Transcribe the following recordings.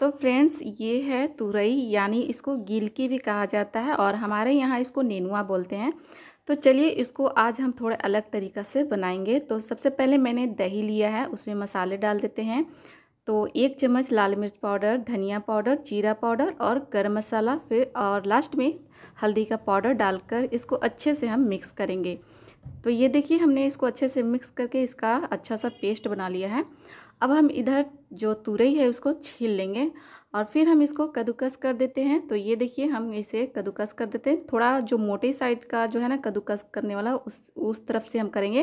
तो फ्रेंड्स ये है तुरई यानी इसको गिलकी भी कहा जाता है और हमारे यहाँ इसको नेनुआ बोलते हैं तो चलिए इसको आज हम थोड़े अलग तरीक़ा से बनाएंगे तो सबसे पहले मैंने दही लिया है उसमें मसाले डाल देते हैं तो एक चम्मच लाल मिर्च पाउडर धनिया पाउडर जीरा पाउडर और गर्म मसाला फिर और लास्ट में हल्दी का पाउडर डालकर इसको अच्छे से हम मिक्स करेंगे तो ये देखिए हमने इसको अच्छे से मिक्स करके इसका अच्छा सा पेस्ट बना लिया है अब हम इधर जो तुरई है उसको छील लेंगे और फिर हम इसको कद्दूकस कर देते हैं तो ये देखिए हम इसे कद्दूकस कर देते हैं थोड़ा जो मोटे साइड का जो है ना कद्दूकस करने वाला उस उस तरफ से हम करेंगे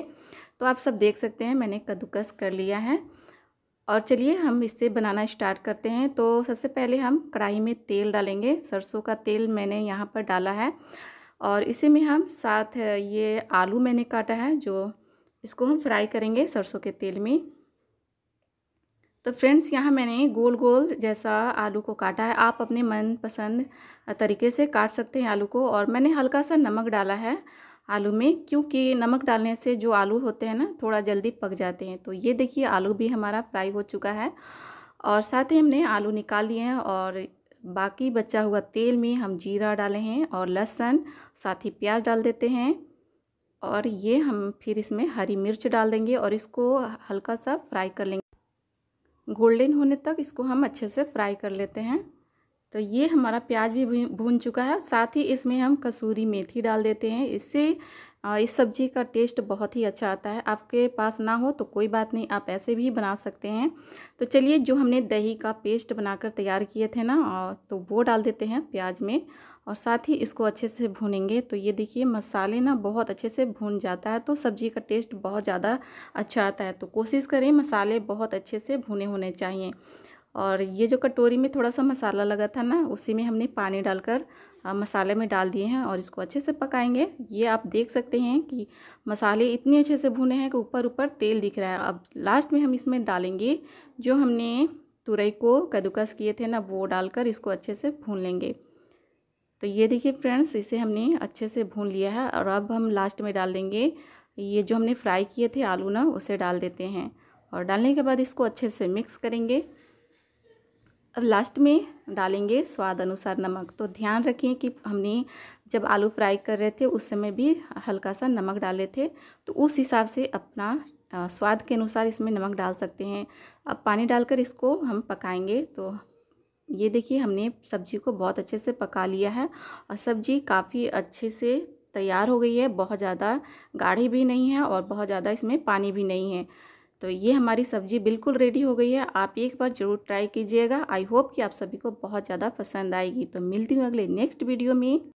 तो आप सब देख सकते हैं मैंने कद्दूकस कर लिया है और चलिए हम इससे बनाना स्टार्ट करते हैं तो सबसे पहले हम कढ़ाई में तेल डालेंगे सरसों का तेल मैंने यहाँ पर डाला है और इसी में हम साथ ये आलू मैंने काटा है जो इसको हम फ्राई करेंगे सरसों के तेल में तो फ्रेंड्स यहाँ मैंने गोल गोल जैसा आलू को काटा है आप अपने मनपसंद तरीके से काट सकते हैं आलू को और मैंने हल्का सा नमक डाला है आलू में क्योंकि नमक डालने से जो आलू होते हैं ना थोड़ा जल्दी पक जाते हैं तो ये देखिए आलू भी हमारा फ्राई हो चुका है और साथ ही हमने आलू निकाल लिए हैं और बाकी बचा हुआ तेल में हम जीरा डाले हैं और लहसुन साथ ही प्याज डाल देते हैं और ये हम फिर इसमें हरी मिर्च डाल देंगे और इसको हल्का सा फ्राई कर लेंगे गोल्डन होने तक इसको हम अच्छे से फ्राई कर लेते हैं तो ये हमारा प्याज भी भून चुका है साथ ही इसमें हम कसूरी मेथी डाल देते हैं इससे इस सब्ज़ी का टेस्ट बहुत ही अच्छा आता है आपके पास ना हो तो कोई बात नहीं आप ऐसे भी बना सकते हैं तो चलिए जो हमने दही का पेस्ट बनाकर तैयार किए थे ना तो वो डाल देते हैं प्याज में और साथ ही इसको अच्छे से भूनेंगे तो ये देखिए मसाले ना बहुत अच्छे से भून जाता है तो सब्ज़ी का टेस्ट बहुत ज़्यादा अच्छा आता है तो कोशिश करें मसाले बहुत अच्छे से भुने होने चाहिए और ये जो कटोरी में थोड़ा सा मसाला लगा था ना उसी में हमने पानी डालकर मसाले में डाल दिए हैं और इसको अच्छे से पकाएंगे ये आप देख सकते हैं कि मसाले इतने अच्छे से भुने हैं कि ऊपर ऊपर तेल दिख रहा है अब लास्ट में हम इसमें डालेंगे जो हमने तुरई को कद्दूकस किए थे ना वो डालकर इसको अच्छे से भून लेंगे तो ये देखिए फ्रेंड्स इसे हमने अच्छे से भून लिया है और अब हम लास्ट में डाल देंगे ये जो हमने फ्राई किए थे आलू ना उसे डाल देते हैं और डालने के बाद इसको अच्छे से मिक्स करेंगे अब लास्ट में डालेंगे स्वाद अनुसार नमक तो ध्यान रखें कि हमने जब आलू फ्राई कर रहे थे उस समय भी हल्का सा नमक डाले थे तो उस हिसाब से अपना स्वाद के अनुसार इसमें नमक डाल सकते हैं अब पानी डालकर इसको हम पकाएंगे तो ये देखिए हमने सब्जी को बहुत अच्छे से पका लिया है और सब्जी काफ़ी अच्छे से तैयार हो गई है बहुत ज़्यादा गाढ़ी भी नहीं है और बहुत ज़्यादा इसमें पानी भी नहीं है तो ये हमारी सब्ज़ी बिल्कुल रेडी हो गई है आप एक बार ज़रूर ट्राई कीजिएगा आई होप कि आप सभी को बहुत ज़्यादा पसंद आएगी तो मिलती हूँ अगले नेक्स्ट वीडियो में